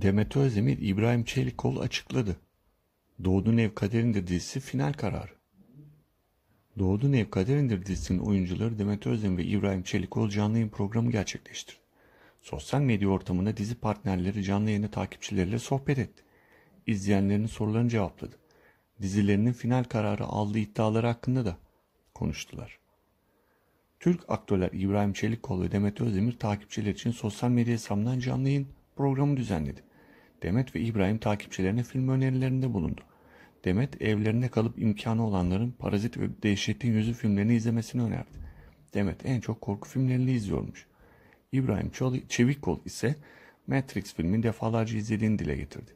Demet Özdemir İbrahim Çelikol açıkladı. Doğdu Kaderindir dizisi final kararı. Doğdu Kaderindir dizisinin oyuncuları Demet Özdemir ve İbrahim Çelikol canlı yayın programı gerçekleştirdi. Sosyal medya ortamında dizi partnerleri canlı yayında takipçileriyle sohbet etti. İzleyenlerin sorularını cevapladı. Dizilerinin final kararı aldığı iddiaları hakkında da konuştular. Türk aktörler İbrahim Çelikkol ve Demet Özdemir takipçiler için sosyal medya hesabından canlı yayın programı düzenledi. Demet ve İbrahim takipçilerine film önerilerinde bulundu. Demet evlerinde kalıp imkanı olanların Parazit ve Dehşetin Yüzü filmlerini izlemesini önerdi. Demet en çok korku filmlerini izliyormuş. İbrahim Çevikol ise Matrix filmini defalarca izlediğini dile getirdi.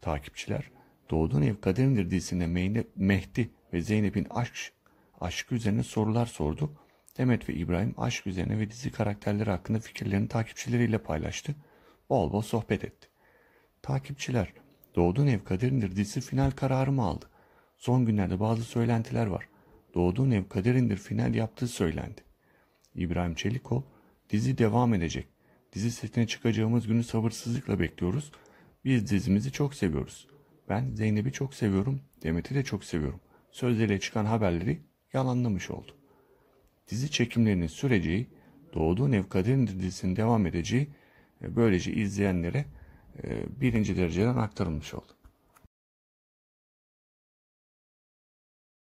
Takipçiler Doğduğun Ev Kaderindir dizisinde Mehdi ve Zeynep'in aşk aşkı üzerine sorular sordu. Demet ve İbrahim aşk üzerine ve dizi karakterleri hakkında fikirlerini takipçileriyle paylaştı bol bol sohbet etti. Takipçiler, Doğduğun Ev Kaderindir dizisi final kararımı aldı. Son günlerde bazı söylentiler var. Doğduğun Ev Kaderindir final yaptığı söylendi. İbrahim Çelikol, dizi devam edecek. Dizi setine çıkacağımız günü sabırsızlıkla bekliyoruz. Biz dizimizi çok seviyoruz. Ben Zeynep'i çok seviyorum, Demet'i de çok seviyorum. Sözleriyle çıkan haberleri yalanlamış oldu. Dizi çekimlerinin süreceği, Doğduğun Ev Kaderindir dizisinin devam edeceği e, böylece izleyenlere e, birinci dereceden aktarılmış oldu.